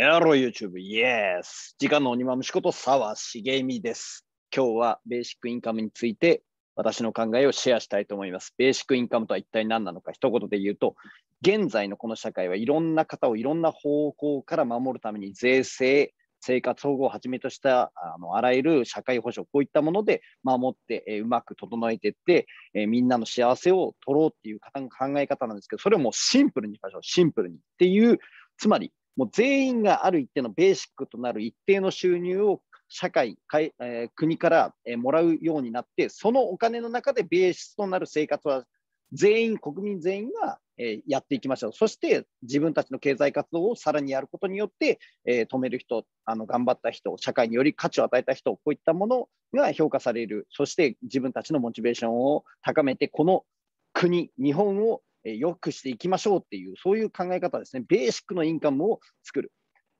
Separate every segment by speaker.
Speaker 1: やろう YouTube、イエス時間の鬼まむしこと沢茂美です。今日はベーシックインカムについて私の考えをシェアしたいと思います。ベーシックインカムとは一体何なのか、一言で言うと、現在のこの社会はいろんな方をいろんな方向から守るために税制、生活保護をはじめとしたあのあらゆる社会保障、こういったもので守って、えうまく整えていって、えみんなの幸せを取ろうっていう方の考え方なんですけど、それをもうシンプルにしましょう、シンプルに。っていう、つまりもう全員がある一定のベーシックとなる一定の収入を社会、え国から、えもらうようになって、そのお金の中でベースとなる生活は全員、国民全員が、えやっていきましょう。そして自分たちの経済活動をさらにやることによって、え止める人、あの頑張った人、社会により価値を与えた人、こういったものが評価される。そして自分たちのモチベーションを高めて、この国、日本をえ良くしていきましょうっていう、そういう考え方ですね。ベーシックのインカムを作る。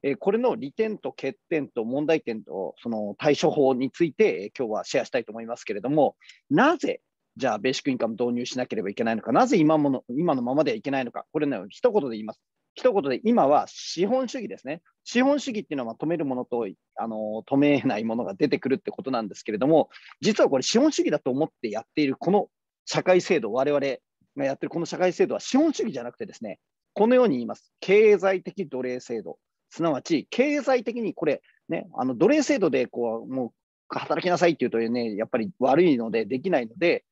Speaker 1: えこれの利点と欠点と問題点とその対処法について、え今日はシェアしたいと思いますけれども、なぜじゃあベーシックインカム導入しなければいけないのか、なぜ今もの今のままではいけないのか、これね、一言で言います。一言で今は資本主義ですね。資本主義っていうのは止めるものとあの止めないものが出てくるってことなんですけれども、実はこれ資本主義だと思ってやっているこの社会制度、我々がやってるこの社会制度は資本主義じゃなくてですね、このように言います。経済的奴隷制度。すなわち、経済的にこれ、ね、あの奴隷制度でこうもう働きなさいっていうとね、やっぱり悪いのでできないので、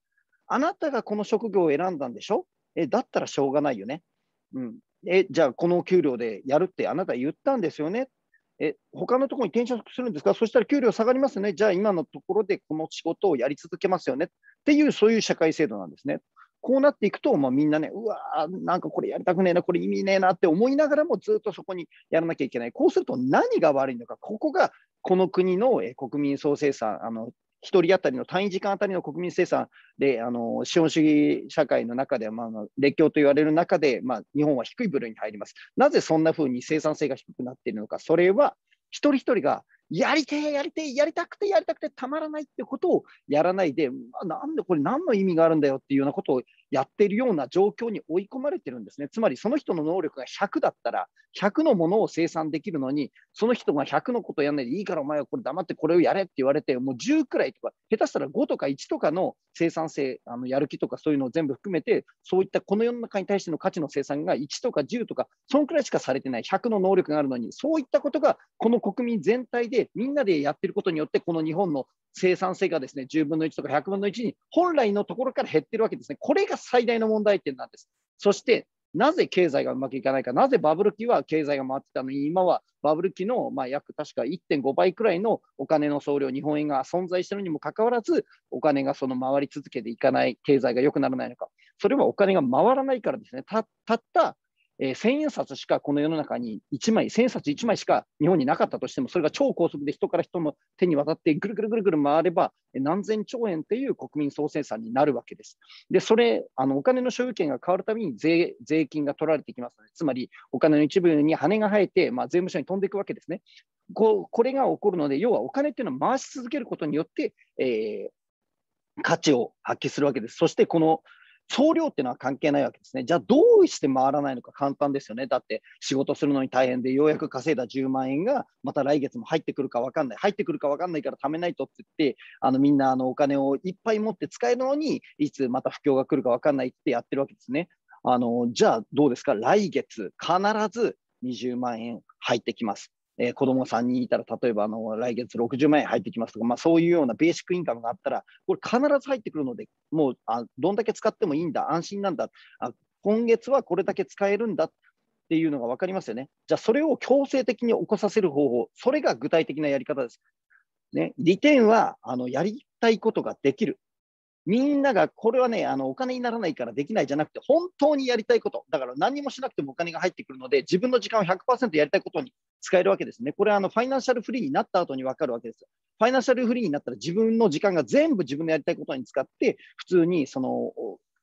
Speaker 1: あなたがこの職業を選んだんでしょえだったらしょうがないよね。うん、えじゃあ、この給料でやるってあなた言ったんですよね。え他のところに転職するんですか、そしたら給料下がりますよね、じゃあ今のところでこの仕事をやり続けますよねっていう、そういう社会制度なんですね。こうなっていくと、まあ、みんなね、うわー、なんかこれやりたくねえな、これ意味ねえなって思いながらもずっとそこにやらなきゃいけない。こうすると何が悪いのか、ここがこの国の国民総生産、あの1人当たりの単位時間当たりの国民生産で、あの資本主義社会の中で、まあ、列強と言われる中で、まあ、日本は低い部類に入ります。なぜそんなふうに生産性が低くなっているのか、それは一人一人がやりてえ、やりてえ、やりたくて、やりたくて、たまらないってことをやらないで、まあ、なんでこれ、何の意味があるんだよっていうようなことをやってるような状況に追い込まれてるんですね。つまり、その人の能力が100だったら、100のものを生産できるのに、その人が100のことやらないでいいから、お前はこれ黙ってこれをやれって言われて、もう10くらいとか、下手したら5とか1とかの生産性、あのやる気とかそういうのを全部含めて、そういったこの世の中に対しての価値の生産が1とか10とか、そのくらいしかされてない、100の能力があるのに、そういったことが、この国民全体ででみんなでやってることによって、この日本の生産性がですね10分の1とか100分の1に本来のところから減ってるわけですね。これが最大の問題点なんです。そしてなぜ経済がうまくいかないか、なぜバブル期は経済が回ってたのに、今はバブル期のまあ約確か1.5倍くらいのお金の総量、日本円が存在しているにもかかわらず、お金がその回り続けていかない、経済が良くならないのか、それはお金が回らないからですね、たったえー、千円札しかこの世の中に1枚、千円札1枚しか日本になかったとしても、それが超高速で人から人の手に渡ってぐるぐるぐるぐる回れば、何千兆円っていう国民総生産になるわけです。で、それ、あのお金の所有権が変わるたびに税税金が取られていきますので、つまりお金の一部に羽が生えて、まあ、税務署に飛んでいくわけですね。ここれが起こるので、要はお金っていうのは回し続けることによって、えー、価値を発揮するわけです。そしてこの総量っていうのは関係ないわけですね。じゃあどうして回らないのか簡単ですよね。だって仕事するのに大変でようやく稼いだ10万円がまた来月も入ってくるか分かんない。入ってくるか分かんないから貯めないとって言ってあのみんなあのお金をいっぱい持って使えるのにいつまた不況が来るか分かんないってやってるわけですね。あのじゃあどうですか来月必ず20万円入ってきます。えー、子供が3人いたら、例えばあの来月60万円入ってきますとか、まあ、そういうようなベーシックインカムがあったら、これ必ず入ってくるので、もうあどんだけ使ってもいいんだ、安心なんだあ、今月はこれだけ使えるんだっていうのが分かりますよね。じゃあ、それを強制的に起こさせる方法、それが具体的なやり方です。ね、利点はあのやりたいことができる。みんながこれはねあのお金にならないからできないじゃなくて本当にやりたいことだから何もしなくてもお金が入ってくるので自分の時間を100%やりたいことに使えるわけですねこれはあのファイナンシャルフリーになった後に分かるわけですファイナンシャルフリーになったら自分の時間が全部自分のやりたいことに使って普通にその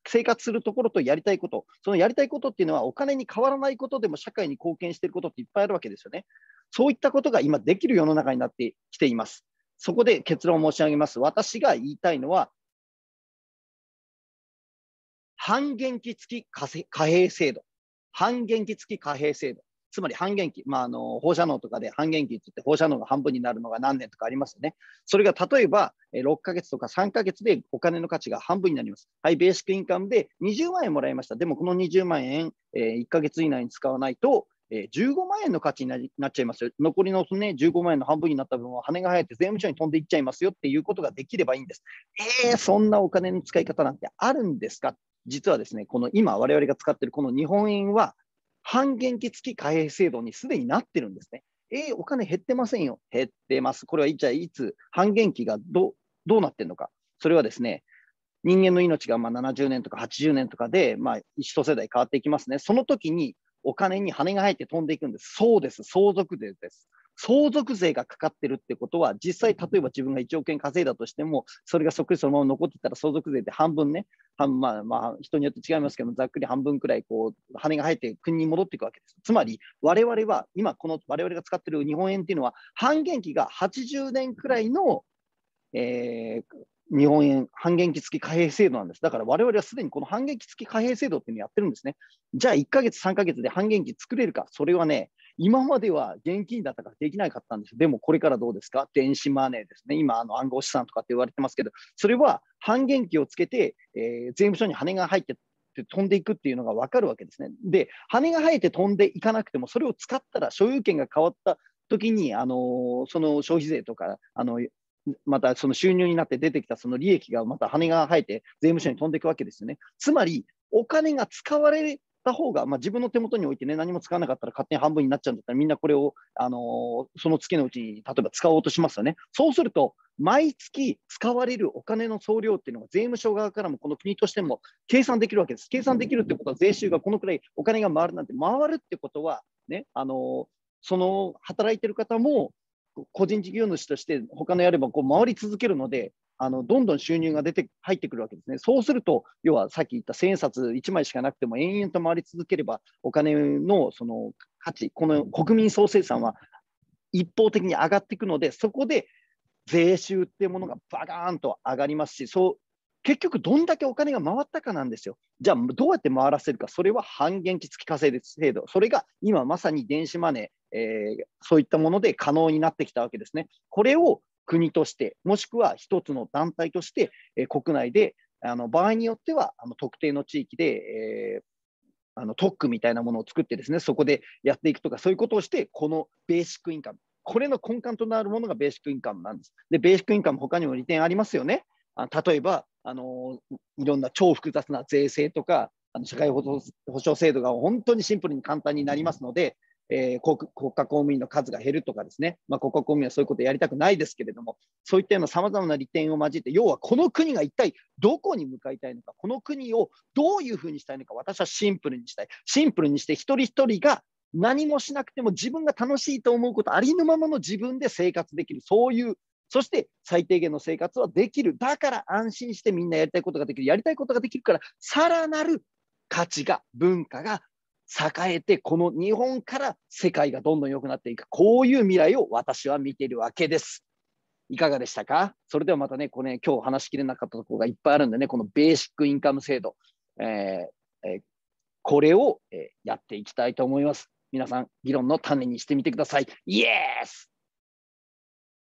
Speaker 1: 生活するところとやりたいこと、そのやりたいことっていうのはお金に変わらないことでも社会に貢献していることっていっぱいあるわけですよね。そういったことが今できる世の中になってきています。そこで結論を申し上げます。私が言いたいのは、半減期付き貨幣制度。半減期付き貨幣制度。つまり半減期、まあ、あの放射能とかで半減期って言って放射能が半分になるのが何年とかありますよね。それが例えば6ヶ月とか3ヶ月でお金の価値が半分になります。はい、ベーシックインカムで20万円もらいました。でもこの20万円、え1ヶ月以内に使わないと、え15万円の価値になっちゃいますよ。残りの、ね、15万円の半分になった分は羽が生えて税務署に飛んでいっちゃいますよっていうことができればいいんです。えー、そんなお金の使い方なんてあるんですかっ実はですね、この今我々が使っているこの日本円は、半減期付き貨幣制度にすでになってるんですね。えー、お金減ってませんよ。減ってます。これはちゃいつ半減期がどどうなってるのか。それはですね、人間の命がまあ70年とか80年とかで、まあ、一世代変わっていきますね。その時にお金に羽が生えて飛んでいくんです。そうです。相続税です。相続税がかかってるってことは、実際、例えば自分が1億円稼いだとしても、それがそっくりそのまま残ってたら、相続税って半分ね、半まあ、まあ、人によって違いますけど、ざっくり半分くらいこう羽が生えて国に戻っていくわけです。つまり、我々は、今、この我々が使ってる日本円っていうのは、半減期が80年くらいの、えー、日本円半減期付き貨幣制度なんです。だから我々はすでにこの半減期付き貨幣制度っていうのをやってるんですね。じゃあ1ヶ月、3ヶ月で半減期作れるか、それはね、今までは現金だったからできなかったんです。でもこれからどうですか電子マネーですね。今、あの暗号資産とかって言われてますけど、それは半減期をつけて、えー、税務署に羽が入ってっ飛んでいくっていうのが分かるわけですね。で、羽が生えて飛んでいかなくても、それを使ったら所有権が変わった時に、あのその消費税とか、あのまたその収入になって出てきたその利益がまた羽が生えて税務署に飛んでいくわけですよね。つまり、お金が使われった方が、まあ、自分の手元に置いてね、何も使わなかったら勝手に半分になっちゃうんだったら、みんなこれを、あのー、その月のうちに、例えば使おうとしますよね。そうすると、毎月使われるお金の総量っていうのが税務署側からもこの国としても計算できるわけです。計算できるってことは税収がこのくらいお金が回るなんて回るってことは、ね、あのその働いてる方も個人事業主として他のやればこう回り続けるのであのどんどん収入が出て入ってくるわけですね。そうすると、要はさっき言った千円札1枚しかなくても延々と回り続ければ、お金のその価値、この国民総生産は一方的に上がっていくので、そこで税収っていうものがバカーンと上がりますし、そう結局、どんだけお金が回ったかなんですよ。じゃあ、どうやって回らせるか、それは半減期付き課税制度、それが今まさに電子マネー、えー、そういったもので可能になってきたわけですね。これを国として、もしくは一つの団体として、え国内で、あの場合によってはあの特定の地域で、えーあの特区みたいなものを作ってですねそこでやっていくとかそういうことをしてこのベーシックインカムこれの根幹となるものがベーシックインカムなんです。でベーシックインカム他にも利点ありますよね。あ例えばあのいろんな超複雑な税制とかあの社会保障制度が本当にシンプルに簡単になりますのでえー、国家公務員の数が減るとかですね、まあ、国家公務員はそういうことやりたくないですけれども、そういったようなさまざまな利点を交えて、要はこの国が一体どこに向かいたいのか、この国をどういうふうにしたいのか、私はシンプルにしたい。シンプルにして、一人一人が何もしなくても自分が楽しいと思うこと、ありのままの自分で生活できる、そういうそして最低限の生活はできる。だから安心してみんなやりたいことができる。やりたいことができるから、さらなる価値が、文化が、栄えて、この日本から世界がどんどん良くなっていく、こういう未来を私は見ているわけです。いかがでしたかそれではまたね、これ、今日話しきれなかったところがいっぱいあるんでね、このベーシックインカム制度、えーえー、これを、えー、やっていきたいと思います。皆さん、議論の種にしてみてください。イエース